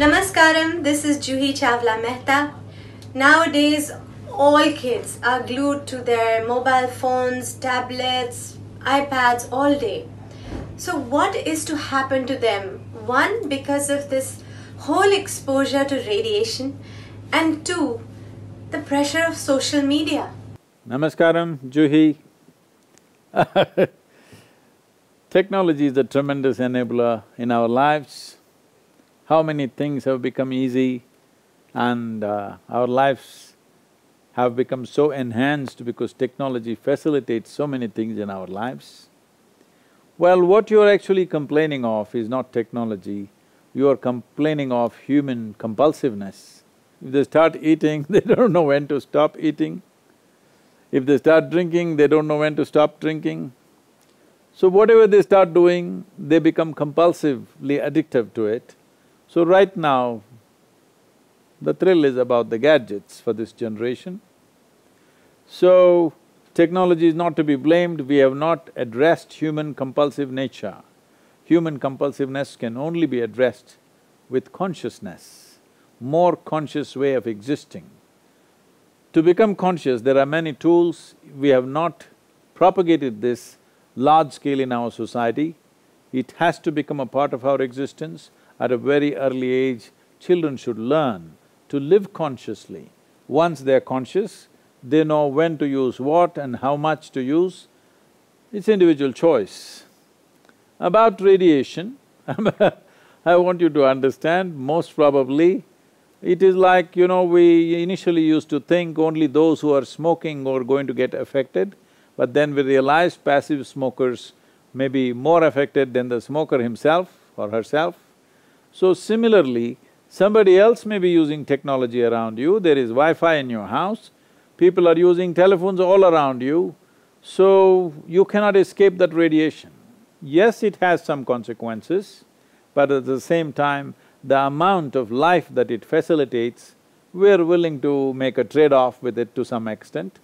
Namaskaram, this is Juhi Chavla Mehta. Nowadays, all kids are glued to their mobile phones, tablets, iPads all day. So what is to happen to them? One, because of this whole exposure to radiation and two, the pressure of social media. Namaskaram, Juhi. Technology is a tremendous enabler in our lives how many things have become easy and uh, our lives have become so enhanced because technology facilitates so many things in our lives. Well, what you're actually complaining of is not technology, you are complaining of human compulsiveness. If they start eating, they don't know when to stop eating. If they start drinking, they don't know when to stop drinking. So whatever they start doing, they become compulsively addictive to it. So right now, the thrill is about the gadgets for this generation. So, technology is not to be blamed, we have not addressed human compulsive nature. Human compulsiveness can only be addressed with consciousness, more conscious way of existing. To become conscious, there are many tools, we have not propagated this large scale in our society. It has to become a part of our existence at a very early age, children should learn to live consciously. Once they're conscious, they know when to use what and how much to use, it's individual choice. About radiation, I want you to understand, most probably, it is like, you know, we initially used to think only those who are smoking are going to get affected, but then we realized passive smokers may be more affected than the smoker himself or herself. So similarly, somebody else may be using technology around you, there is Wi-Fi in your house, people are using telephones all around you, so you cannot escape that radiation. Yes, it has some consequences, but at the same time, the amount of life that it facilitates, we're willing to make a trade-off with it to some extent,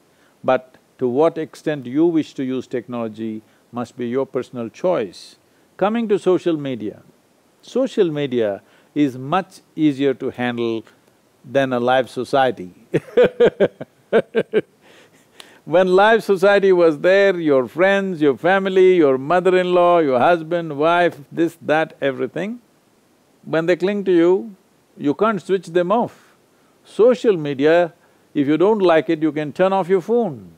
but to what extent you wish to use technology must be your personal choice. Coming to social media, Social media is much easier to handle than a live society When live society was there, your friends, your family, your mother-in-law, your husband, wife, this, that, everything, when they cling to you, you can't switch them off. Social media, if you don't like it, you can turn off your phone.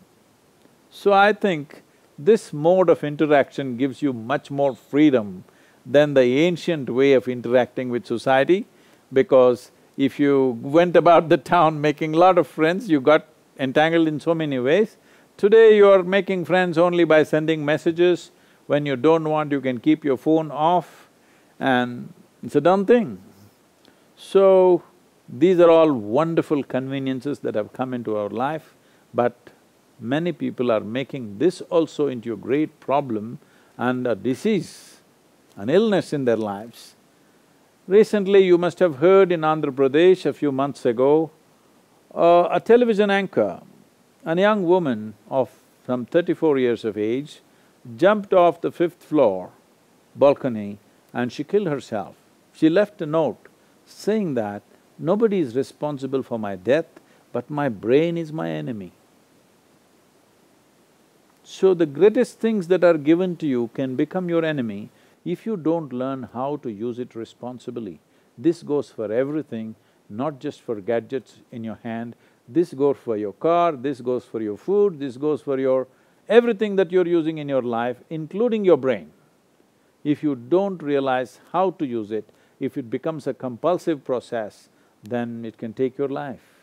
So I think this mode of interaction gives you much more freedom than the ancient way of interacting with society because if you went about the town making a lot of friends, you got entangled in so many ways. Today you are making friends only by sending messages. When you don't want, you can keep your phone off and it's a done thing. So, these are all wonderful conveniences that have come into our life, but many people are making this also into a great problem and a disease an illness in their lives. Recently, you must have heard in Andhra Pradesh a few months ago, uh, a television anchor, a young woman of some thirty-four years of age, jumped off the fifth floor balcony and she killed herself. She left a note saying that nobody is responsible for my death, but my brain is my enemy. So the greatest things that are given to you can become your enemy if you don't learn how to use it responsibly, this goes for everything, not just for gadgets in your hand, this goes for your car, this goes for your food, this goes for your… everything that you're using in your life, including your brain. If you don't realize how to use it, if it becomes a compulsive process, then it can take your life.